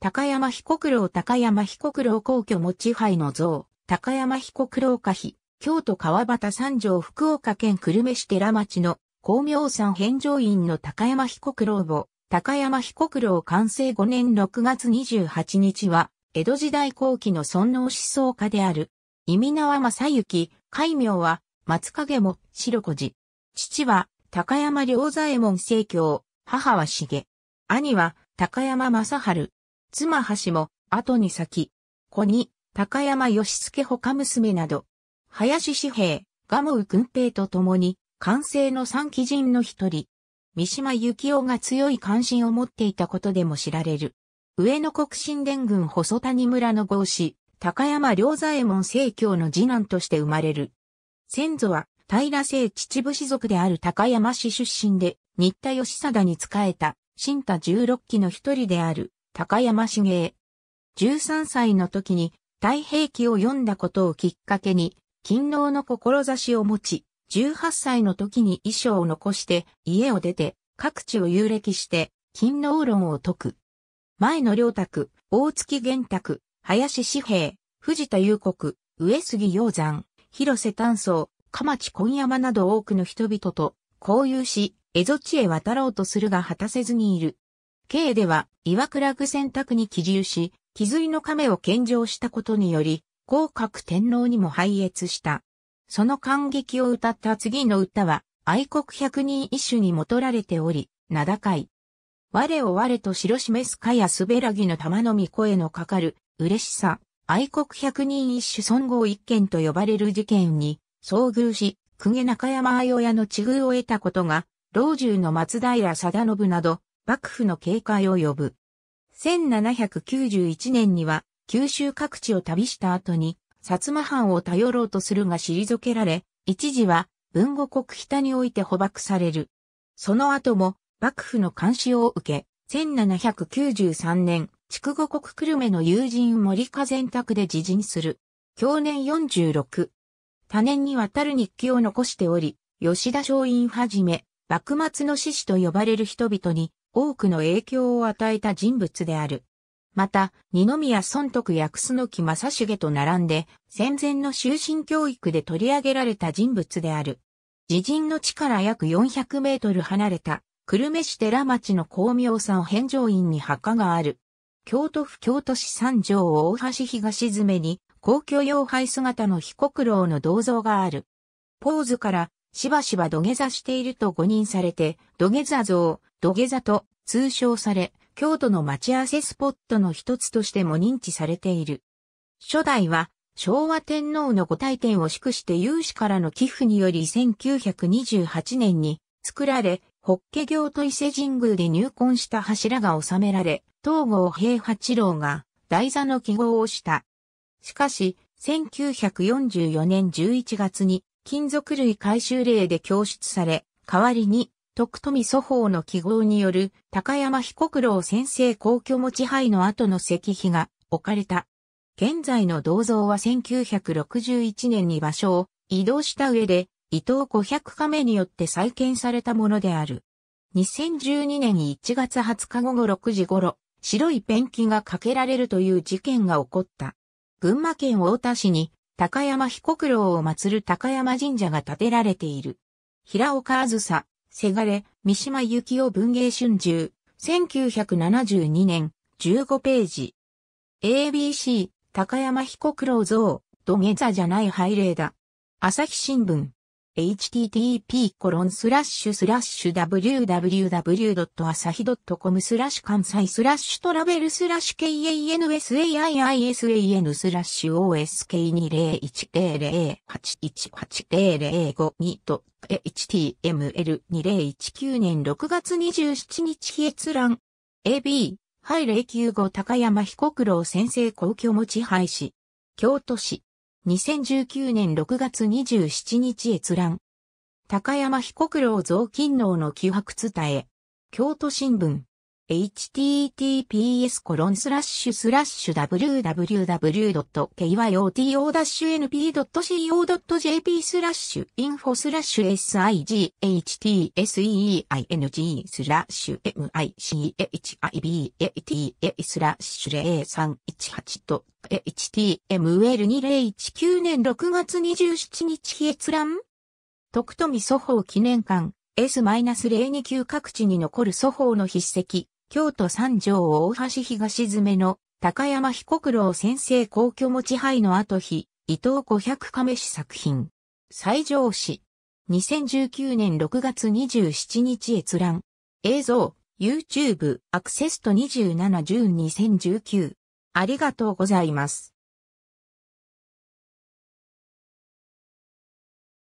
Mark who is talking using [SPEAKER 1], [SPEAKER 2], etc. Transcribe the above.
[SPEAKER 1] 高山彦九郎高山彦九郎皇居持ち杯の像、高山彦九郎家碑、京都川端三条福岡県久留米市寺町の光明山返上院の高山彦九郎墓、高山彦九郎完成5年6月28日は、江戸時代後期の尊王思想家である、意味縄正幸、戒名は、松影も白子寺。父は、高山良左衛門正教、母は重。兄は、高山正春。妻橋も、後に先、子に、高山義介他娘など、林志平、ガモウ軍兵と共に、完成の三鬼人の一人、三島幸雄が強い関心を持っていたことでも知られる。上野国神殿軍細谷村の合子、高山良左衛門聖教の次男として生まれる。先祖は、平聖秩父氏族である高山市出身で、新田義貞に仕えた、新田十六期の一人である。高山茂江。13歳の時に太平記を読んだことをきっかけに、勤労の志を持ち、18歳の時に遺書を残して家を出て各地を遊歴して勤労論を解く。前野良卓、大月玄卓、林士平、藤田雄国、上杉鷹山、広瀬丹層、鎌地紺山など多くの人々と交流し、蝦夷地へ渡ろうとするが果たせずにいる。K では、岩倉具選択に起立し、気髄の亀を献上したことにより、広角天皇にも拝謁した。その感激を歌った次の歌は、愛国百人一首にもとられており、名高い。我を我と白示すかやすべらぎの玉のみ声のかかる、嬉しさ、愛国百人一首尊号一件と呼ばれる事件に、遭遇し、公家中山愛親の地遇を得たことが、老中の松平定信など、幕府の警戒を呼ぶ。1791年には九州各地を旅した後に薩摩藩を頼ろうとするが退けられ、一時は文後国北において捕獲される。その後も幕府の監視を受け、1793年、筑後国久留米の友人森風全宅で自陣する。去年46。多年にわたる日記を残しており、吉田松陰はじめ、幕末の志士と呼ばれる人々に多くの影響を与えた人物である。また、二宮尊徳や楠木正重と並んで、戦前の終身教育で取り上げられた人物である。自陣の地から約400メートル離れた、久留米市寺町の光明山返上院に墓がある。京都府京都市三条大橋東詰に、皇居用灰姿の被告老の銅像がある。ポーズから、しばしば土下座していると誤認されて、土下座像、土下座と通称され、京都の待ち合わせスポットの一つとしても認知されている。初代は昭和天皇のご体験を祝して有志からの寄付により1928年に作られ、法華行と伊勢神宮で入魂した柱が収められ、東郷平八郎が台座の記号をした。しかし、1944年11月に金属類回収令で供出され、代わりに徳富祖法の記号による高山彦九郎先生皇居持ち配の後の石碑が置かれた。現在の銅像は1961年に場所を移動した上で伊藤五百カメによって再建されたものである。2012年1月20日午後6時頃、白いペンキがかけられるという事件が起こった。群馬県太田市に高山彦九郎を祀る高山神社が建てられている。平岡あずさ、せがれ、三島由紀夫文芸春秋、1972年、15ページ。ABC、高山彦九郎像、土下座じゃない拝礼だ。朝日新聞。http コロンスラッシュスラッシュ www.asahi.com スラッシュ関西スラッシュトラベルスラッシュ kansaiisan スラッシュ o s k 2 0 1 0 8 8 0 8 0 0 5 2と h t m l 2 0 1 9年6月27日閲覧 AB はい095高山彦九郎先生皇居持ち廃止京都市2019年6月27日閲覧。高山被告老増勤能の揮白伝え。京都新聞。https コロンスラッシュスラッシュ www.kyoto-np.co.jp スラッシュ info スラッシュ s i g h t s e e n g スラッシュ michibata スラッシュ0318と html2019 年6月27日閲覧徳富祖法記念館 S-02 各地に残る祖法の筆跡京都三条大橋東詰めの高山彦九郎先生皇居持ち配の後日、伊藤五百亀氏作品。西条市。2019年6月27日閲覧。映像、YouTube、アクセスト27102019。ありがとうございます。